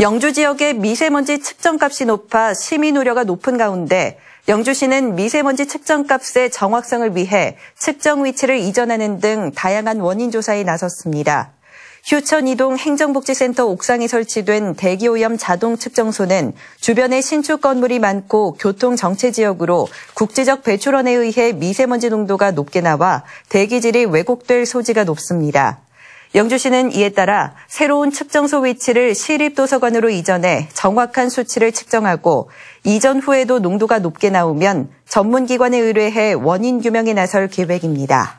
영주 지역의 미세먼지 측정값이 높아 시민 우려가 높은 가운데 영주시는 미세먼지 측정값의 정확성을 위해 측정 위치를 이전하는 등 다양한 원인 조사에 나섰습니다. 휴천 이동 행정복지센터 옥상에 설치된 대기오염 자동 측정소는 주변에 신축 건물이 많고 교통 정체 지역으로 국제적 배출원에 의해 미세먼지 농도가 높게 나와 대기질이 왜곡될 소지가 높습니다. 영주시는 이에 따라 새로운 측정소 위치를 시립도서관으로 이전해 정확한 수치를 측정하고 이전 후에도 농도가 높게 나오면 전문기관에 의뢰해 원인 규명에 나설 계획입니다.